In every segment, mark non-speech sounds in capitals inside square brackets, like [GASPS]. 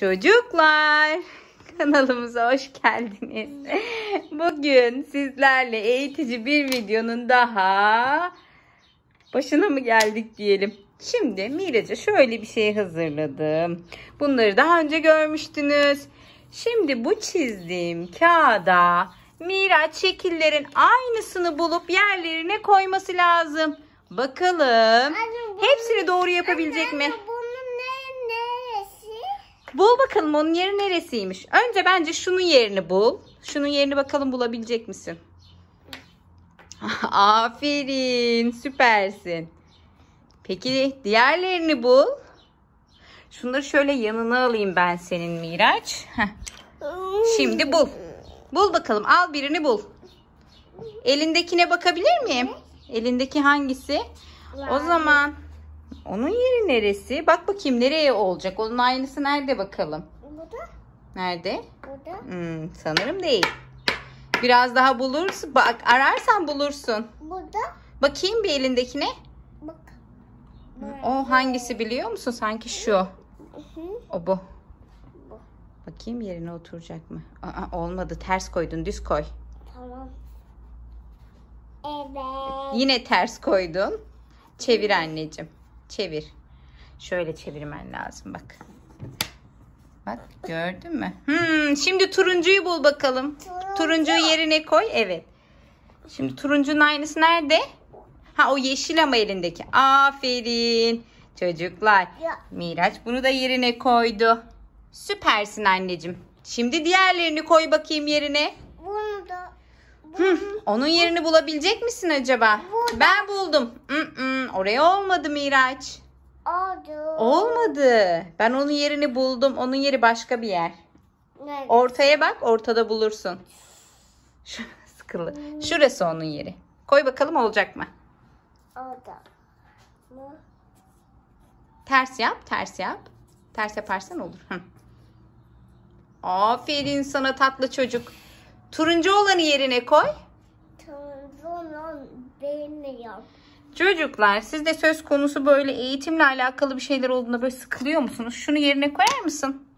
Çocuklar kanalımıza hoş geldiniz. Bugün sizlerle eğitici bir videonun daha başına mı geldik diyelim. Şimdi Miraç'a şöyle bir şey hazırladım. Bunları daha önce görmüştünüz. Şimdi bu çizdiğim kağıda Miraç şekillerin aynısını bulup yerlerine koyması lazım. Bakalım hepsini doğru yapabilecek mi? Bul bakalım onun yeri neresiymiş. Önce bence şunun yerini bul. Şunun yerini bakalım bulabilecek misin? [LAUGHS] Aferin süpersin. Peki diğerlerini bul. Şunları şöyle yanına alayım ben senin Miraç. Şimdi bul. Bul bakalım al birini bul. Elindekine bakabilir miyim? Elindeki hangisi? O zaman onun yeri neresi? Bak bakayım nereye olacak? Onun aynısı nerede bakalım? Burada. Nerede? Burada. Hmm, sanırım değil. Biraz daha bulursun. Bak ararsan bulursun. Burada. Bakayım bir elindekine. Bak. O hangisi biliyor musun? Sanki şu. O bu. bu. Bakayım yerine oturacak mı? Aa, olmadı. Ters koydun. Düz koy. Tamam. Evet. Yine ters koydun. Çevir anneciğim çevir. Şöyle çevirmen lazım bak. Bak gördün mü? Hmm, şimdi turuncuyu bul bakalım. Turuncu. Turuncuyu yerine koy. Evet. Şimdi turuncunun aynısı nerede? Ha o yeşil ama elindeki. Aferin. Çocuklar. Miraç bunu da yerine koydu. Süpersin anneciğim. Şimdi diğerlerini koy bakayım yerine onun yerini bulabilecek misin acaba? Burada. Ben buldum. oraya olmadı Miraç. Oldu. Olmadı. Ben onun yerini buldum. Onun yeri başka bir yer. Nerede? Ortaya bak. Ortada bulursun. [LAUGHS] Sıkılı. Hmm. Şurası onun yeri. Koy bakalım olacak mı? Oldu. Ters yap. Ters yap. Ters yaparsan olur. Hı. Aferin sana tatlı çocuk. Turuncu olanı yerine koy. Turuncu olan benim yok. Çocuklar siz de söz konusu böyle eğitimle alakalı bir şeyler olduğunda böyle sıkılıyor musunuz? Şunu yerine koyar mısın?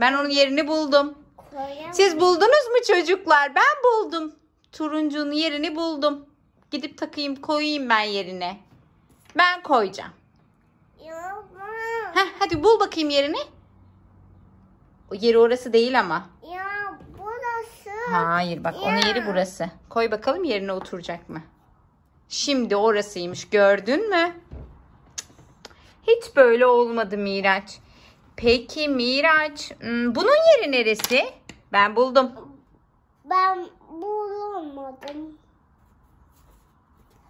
Ben onun yerini buldum. Koyayım. Siz buldunuz mu çocuklar? Ben buldum. Turuncunun yerini buldum. Gidip takayım koyayım ben yerine. Ben koyacağım. Yok. Heh, hadi bul bakayım yerini. O yeri orası değil ama. Hayır bak onun yeri burası. Koy bakalım yerine oturacak mı? Şimdi orasıymış gördün mü? Hiç böyle olmadı Miraç. Peki Miraç hmm, bunun yeri neresi? Ben buldum. Ben bulamadım.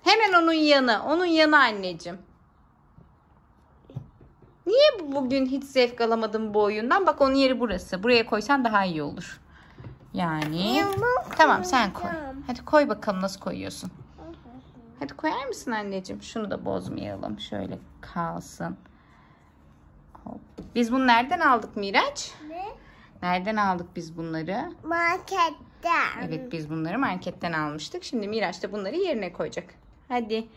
Hemen onun yanı. Onun yanı anneciğim. Niye bugün hiç zevk alamadım bu oyundan? Bak onun yeri burası. Buraya koysan daha iyi olur. Yani tamam sen koy. Hadi koy bakalım nasıl koyuyorsun. [LAUGHS] Hadi koyar mısın anneciğim? Şunu da bozmayalım. Şöyle kalsın. Hop. Biz bunu nereden aldık Miraç? Ne? Nereden aldık biz bunları? Marketten. Evet biz bunları marketten almıştık. Şimdi Miraç da bunları yerine koyacak. Hadi.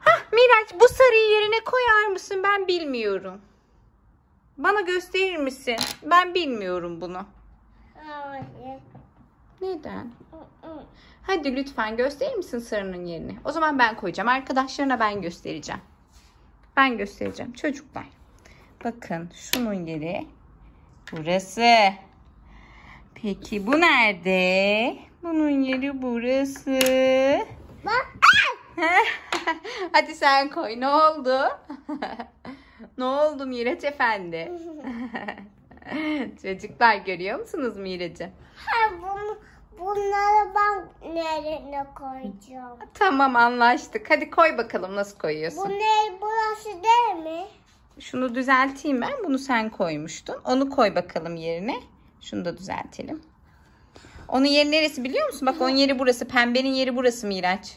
Hah Miraç bu sarıyı yerine koyar mısın? Ben bilmiyorum. Bana gösterir misin? Ben bilmiyorum bunu. Evet. Neden? Hadi lütfen gösterir misin sarının yerini? O zaman ben koyacağım. Arkadaşlarına ben göstereceğim. Ben göstereceğim. Çocuklar. Bakın şunun yeri burası. Peki bu nerede? Bunun yeri burası. [LAUGHS] Hadi sen koy. Ne oldu? [LAUGHS] ne oldu Miraç Efendi? [LAUGHS] Çocuklar görüyor musunuz Miraç'ı? Ha bunu bunları ben nereye koyacağım? Tamam anlaştık. Hadi koy bakalım nasıl koyuyorsun. Bu ne? Burası değil mi? Şunu düzelteyim ben. Bunu sen koymuştun. Onu koy bakalım yerine. Şunu da düzeltelim. Onun yeri neresi biliyor musun? Bak onun yeri burası. Pembenin yeri burası Miraç.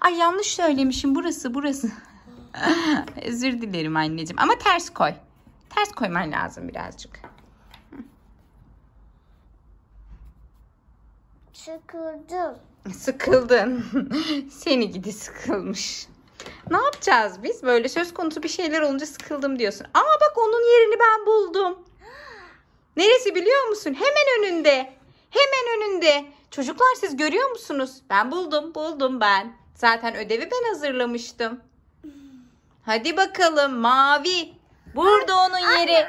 Ay yanlış söylemişim. Burası burası. [LAUGHS] Özür dilerim anneciğim. Ama ters koy. Ters koyman lazım birazcık. Sıkıldım. Sıkıldın. [LAUGHS] Seni gidi sıkılmış. Ne yapacağız biz? Böyle söz konusu bir şeyler olunca sıkıldım diyorsun. Aa bak onun yerini ben buldum. [GASPS] Neresi biliyor musun? Hemen önünde. Hemen önünde. Çocuklar siz görüyor musunuz? Ben buldum, buldum ben. Zaten ödevi ben hazırlamıştım. Hadi bakalım mavi. Burada onun yeri.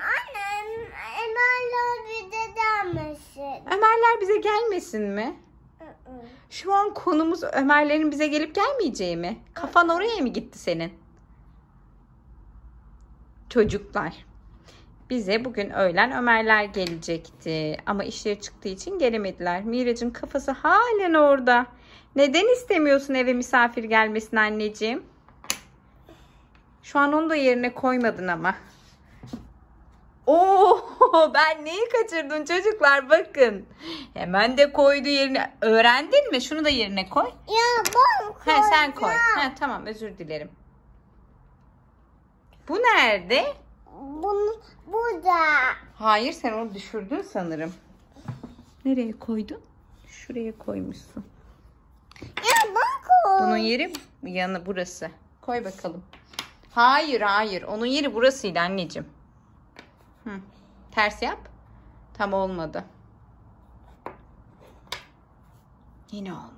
Ömerler bize gelmesin mi? Şu an konumuz Ömerlerin bize gelip gelmeyeceği mi? Kafan oraya mı gitti senin? Çocuklar. Bize bugün öğlen Ömerler gelecekti. Ama işleri çıktığı için gelemediler. Miracın kafası halen orada. Neden istemiyorsun eve misafir gelmesin anneciğim? Şu an onu da yerine koymadın ama. Oo [LAUGHS] ben neyi kaçırdım çocuklar bakın. Hemen de koydu yerine. Öğrendin mi? Şunu da yerine koy. Ya ben koyacağım. He, sen koy. Ha, tamam özür dilerim. Bu nerede? Bunu burada. Hayır sen onu düşürdün sanırım. Nereye koydun? Şuraya koymuşsun. Ya ben koy. Bunun yeri yanı burası. Koy bakalım. Hayır hayır onun yeri burasıydı anneciğim. Ters yap. Tam olmadı. Yine olmadı.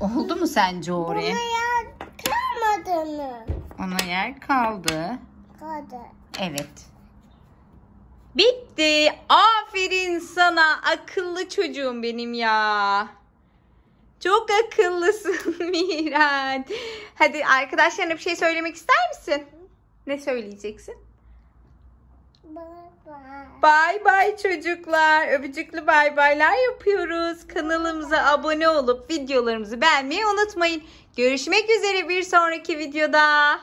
Oldu mu sence Ori? Ona yer kalmadı mı? Ona yer kaldı. Kaldı. Evet. Bitti. Aferin sana akıllı çocuğum benim ya. Çok akıllısın [LAUGHS] Miran. Hadi arkadaşlarına bir şey söylemek ister misin? Ne söyleyeceksin? Bay bay çocuklar. Öpücüklü bay baylar yapıyoruz. Kanalımıza abone olup videolarımızı beğenmeyi unutmayın. Görüşmek üzere bir sonraki videoda.